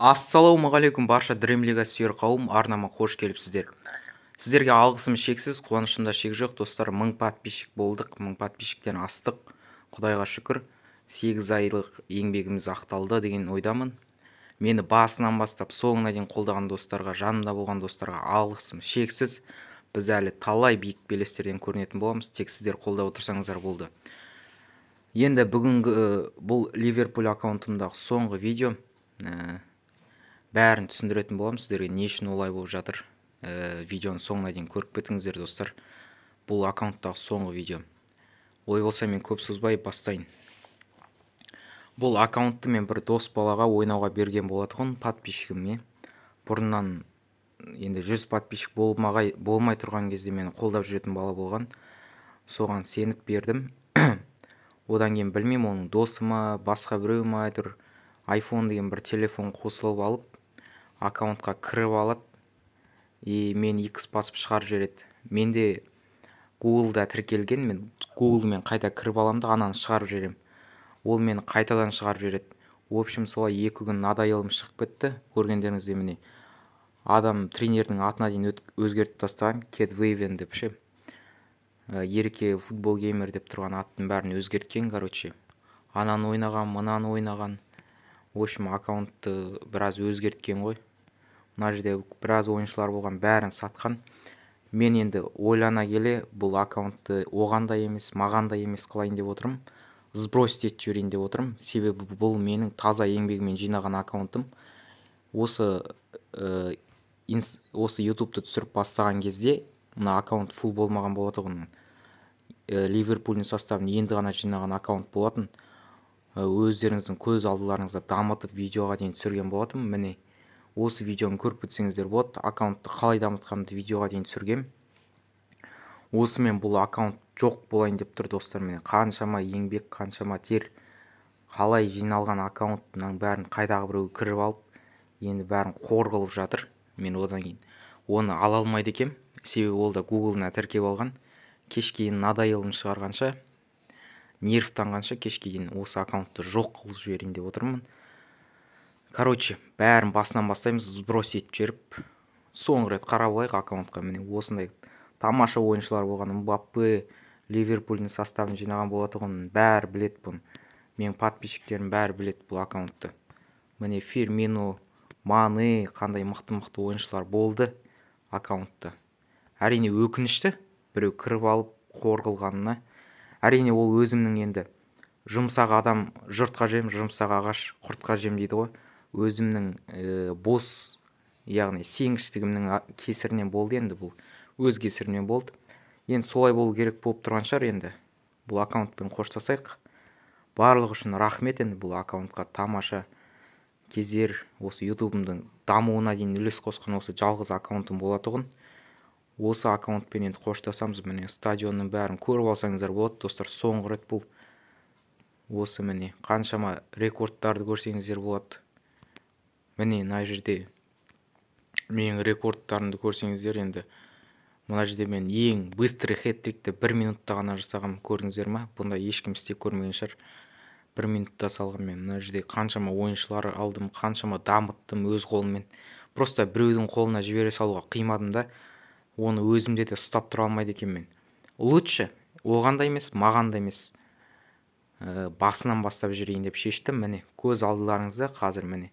ассалаумағалейкум барша дрим лига сүйер қауым арнама қош келіпсіздер сіздерге алғысым шексіз қуанышымда шек жоқ достар мың подписчик болдық мың подписчиктен астық құдайға шүкір сегіз айлық еңбегіміз ақталды деген ойдамын мені басынан бастап соңына дейін қолдаған достарға жанымда болған достарға алғысым шексіз біз әлі талай биік белестерден көрінетін боламыз тек сіздер қолдап отырсаңыздар болды енді бүгінгі бұл ливерпуль аккаунтымдағы соңғы видео ә, бәрін түсіндіретін боламын сіздерге не үшін олай болып жатыр ә, видеоны соңына дейін көріп кетіңіздер достар бұл аккаунттағы соңғы видео олай болса мен көп созбай бастайын бұл аккаунтты мен бір дос балаға ойнауға берген болатұғын подписчигіме бұрыннан енді жүз подписчик болмағай, болмай тұрған кезде мені қолдап жүретін бала болған соған сеніп бердім одан кейін білмеймін оның досы ма басқа біреу ма әйтеуір айфон деген бір телефон қосылып алып аккаунтқа кіріп алып, и мен x басып шығарып жібереді менде гуглда тіркелген мен гуглмен қайта кіріп аламын да ананы шығарып жіберемін ол мені қайтадан шығарып жібереді в общем солай екі күн надоелым шығып кетті көргендеріңіздей міне адам тренердің атына дейін өзгертіп тастаған кет вейвен деп ше э, ереке футбол геймер деп тұрған аттың бәрін өзгерткен короче ананы ойнаған мынаны ойнаған в общем аккаунтты біраз өзгерткен ғой мына жерде біраз ойыншылар болған бәрін сатқан мен енді ойлана келе бұл аккаунтты оған да емес маған да емес қылайын деп отырмын сбросить етіп жіберейін деп отырмын себебі бұл менің таза еңбегіммен жинаған аккаунтым осы ә, инс, осы ютубты түсіріп бастаған кезде мына аккаунт фул болмаған болатұғын ә, э, ливерпульдің составын енді ғана жинаған аккаунт болатын э, өздеріңіздің көз алдыларыңызда дамытып видеоға дейін түсірген болатынмын міне осы видеоны көріп кетсеңіздер болады аккаунтты қалай дамытқанымды видеоға дейін түсіргем. осымен бұл аккаунт жоқ болайын деп тұр достар мен қаншама еңбек қаншама тер қалай жиналған аккаунтымның бәрін қайдағы біреу кіріп алып енді бәрін қор қылып жатыр мен одан кейін оны ала алмайды екенмін себебі ол да гуглына тіркеп алған кешке дейін надоелым шығарғанша нервтанғанша кешке дейін осы аккаунтты жоқ қылып жіберейін деп отырмын короче бәрін басынан бастаймыз сброс етіп жіберіп соңғы рет қарап алайық аккаунтқа міне осындай тамаша ойыншылар болған мбаппе ливерпульдің составын жинаған болатұғын бәрі білет бұны менің подписчиктерім бәрі білет бұл аккаунтты міне фирмино мане қандай мықты мықты ойыншылар болды аккаунтты әрине өкінішті біреу кіріп алып қор қылғанына әрине ол өзімнің енді жұмсақ адам жұртқа жем жұмсақ ағаш құртқа жем дейді ғой өзімнің ә, бос яғни сенгіштігімнің кесірінен болды енді бұл өз кесірінен болды енді солай болу керек болып тұрған шығар енді бұл аккаунтпен қоштасайық барлығы үшін рахмет енді бұл аккаунтқа тамаша кездер осы ютубымдың дамуына дейін үлес қосқан осы жалғыз аккаунтым болатұғын осы аккаунтпен енді қоштасамыз міне стадионның бәрін көріп алсаңыздар болады достар соңғы рет бұл осы міне қаншама рекордтарды көрсеңіздер болады міне мына жерде менің рекордтарымды көрсеңіздер енді мына жерде мен ең быстрый хеттрикті бір минутта ғана жасағам көрдіңіздер ма бұндай ешкім істеп көрмеген шығар бір минутта салғам мен мына жерде қаншама ойыншылар алдым қаншама дамыттым өз қолыммен просто біреудің қолына жібере салуға қимадым да оны өзімде де ұстап тұра алмайды екенмін мен лучше оған да емес маған да емес э, басынан бастап жүрейін деп шештім міне көз алдыларыңызда қазір міне